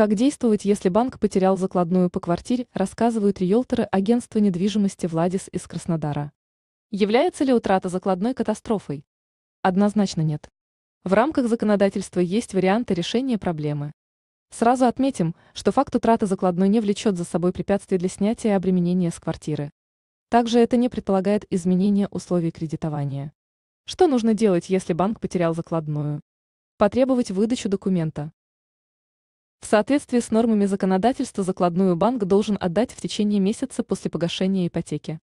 Как действовать, если банк потерял закладную по квартире, рассказывают риэлторы агентства недвижимости «Владис» из Краснодара. Является ли утрата закладной катастрофой? Однозначно нет. В рамках законодательства есть варианты решения проблемы. Сразу отметим, что факт утраты закладной не влечет за собой препятствий для снятия и обременения с квартиры. Также это не предполагает изменения условий кредитования. Что нужно делать, если банк потерял закладную? Потребовать выдачу документа. В соответствии с нормами законодательства закладную банк должен отдать в течение месяца после погашения ипотеки.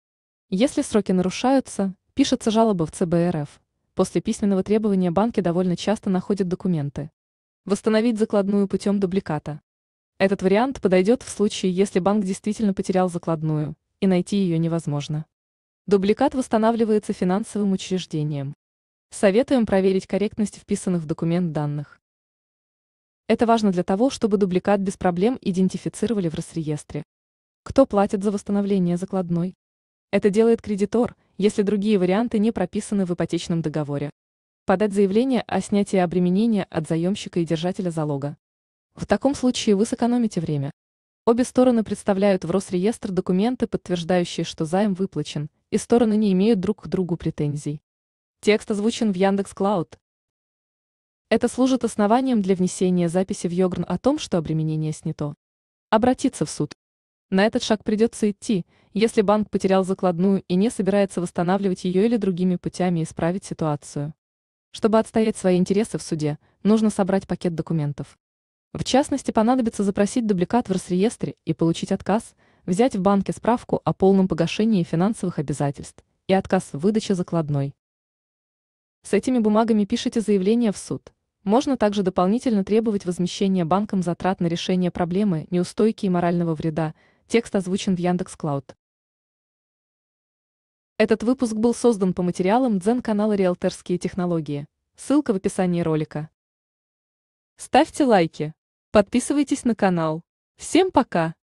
Если сроки нарушаются, пишется жалоба в ЦБРФ. После письменного требования банки довольно часто находят документы. Восстановить закладную путем дубликата. Этот вариант подойдет в случае, если банк действительно потерял закладную, и найти ее невозможно. Дубликат восстанавливается финансовым учреждением. Советуем проверить корректность вписанных в документ данных. Это важно для того, чтобы дубликат без проблем идентифицировали в Росреестре. Кто платит за восстановление закладной? Это делает кредитор, если другие варианты не прописаны в ипотечном договоре. Подать заявление о снятии обременения от заемщика и держателя залога. В таком случае вы сэкономите время. Обе стороны представляют в Росреестр документы, подтверждающие, что займ выплачен, и стороны не имеют друг к другу претензий. Текст озвучен в Яндекс.Клауд. Это служит основанием для внесения записи в Йогрн о том, что обременение снято. Обратиться в суд. На этот шаг придется идти, если банк потерял закладную и не собирается восстанавливать ее или другими путями исправить ситуацию. Чтобы отстоять свои интересы в суде, нужно собрать пакет документов. В частности, понадобится запросить дубликат в Росреестре и получить отказ, взять в банке справку о полном погашении финансовых обязательств и отказ в выдаче закладной. С этими бумагами пишите заявление в суд. Можно также дополнительно требовать возмещения банком затрат на решение проблемы неустойки и морального вреда. Текст озвучен в Яндекс.Клауд. Этот выпуск был создан по материалам Дзен-канала «Риэлторские технологии». Ссылка в описании ролика. Ставьте лайки. Подписывайтесь на канал. Всем пока!